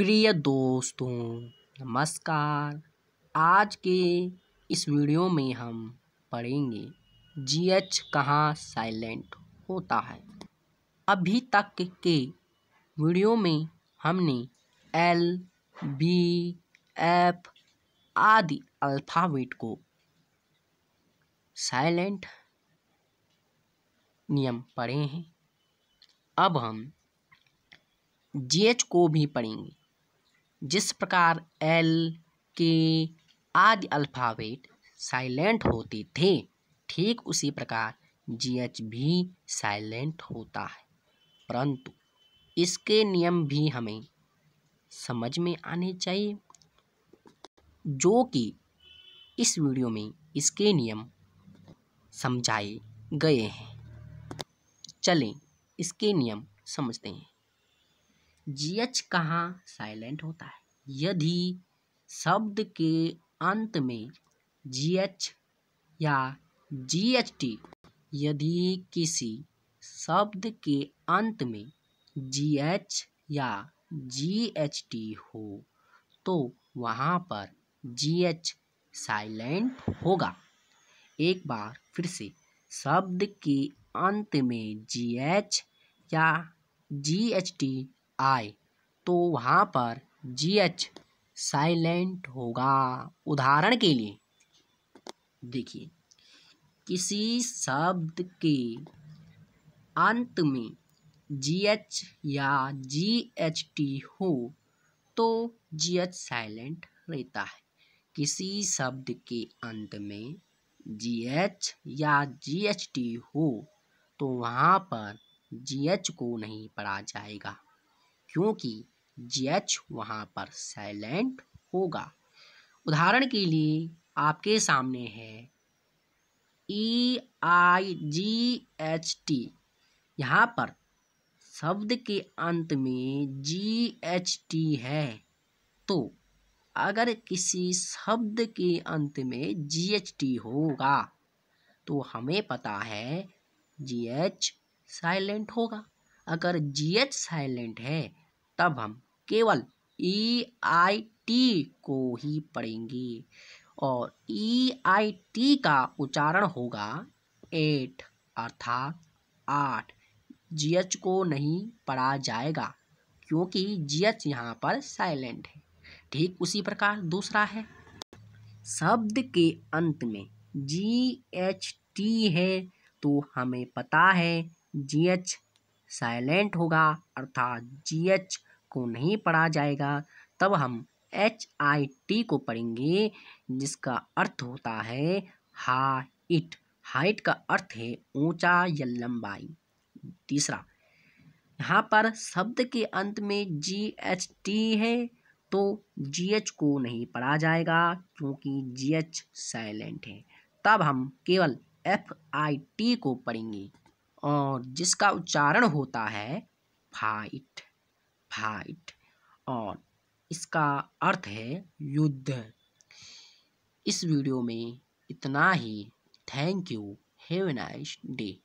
प्रिय दोस्तों नमस्कार आज के इस वीडियो में हम पढ़ेंगे जी एच कहाँ साइलेंट होता है अभी तक के वीडियो में हमने एल बी एफ आदि अल्फ़ाबेट को साइलेंट नियम पढ़े हैं अब हम जी एच को भी पढ़ेंगे जिस प्रकार एल के आदि अल्फ़ाबेट साइलेंट होते थे ठीक उसी प्रकार जी एच भी साइलेंट होता है परंतु इसके नियम भी हमें समझ में आने चाहिए जो कि इस वीडियो में इसके नियम समझाए गए हैं चलें इसके नियम समझते हैं जी एच कहाँ साइलेंट होता है यदि शब्द के अंत में जी एच या जी एच टी यदि किसी शब्द के अंत में जी एच या जी एच टी हो तो वहाँ पर जी एच साइलेंट होगा एक बार फिर से शब्द के अंत में जी एच या जी एच टी आए तो वहाँ पर जी एच साइलेंट होगा उदाहरण के लिए देखिए किसी शब्द के अंत में जी एच या जी एच टी हो तो जी एच साइलेंट रहता है किसी शब्द के अंत में जी एच या जी एच टी हो तो वहाँ पर जी एच को नहीं पढ़ा जाएगा क्योंकि जी एच वहाँ पर साइलेंट होगा उदाहरण के लिए आपके सामने है ई आई जी एच टी यहाँ पर शब्द के अंत में जी एच टी है तो अगर किसी शब्द के अंत में जी एच टी होगा तो हमें पता है जी एच साइलेंट होगा अगर जी एच साइलेंट है तब हम केवल ई आई टी को ही पढ़ेंगे और ई आई टी का उच्चारण होगा एट अर्थात आठ जी एच को नहीं पढ़ा जाएगा क्योंकि जी एच यहाँ पर साइलेंट है ठीक उसी प्रकार दूसरा है शब्द के अंत में जी एच टी है तो हमें पता है जी एच साइलेंट होगा अर्थात जी एच को नहीं पढ़ा जाएगा तब हम एच आई टी को पढ़ेंगे जिसका अर्थ होता है हाइट हाइट का अर्थ है ऊंचा या लंबाई तीसरा यहाँ पर शब्द के अंत में जी एच टी है तो जी एच को नहीं पढ़ा जाएगा क्योंकि जी एच साइलेंट है तब हम केवल एफ आई टी को पढ़ेंगे और जिसका उच्चारण होता है फाइट फाइट और इसका अर्थ है युद्ध इस वीडियो में इतना ही thank you have a nice day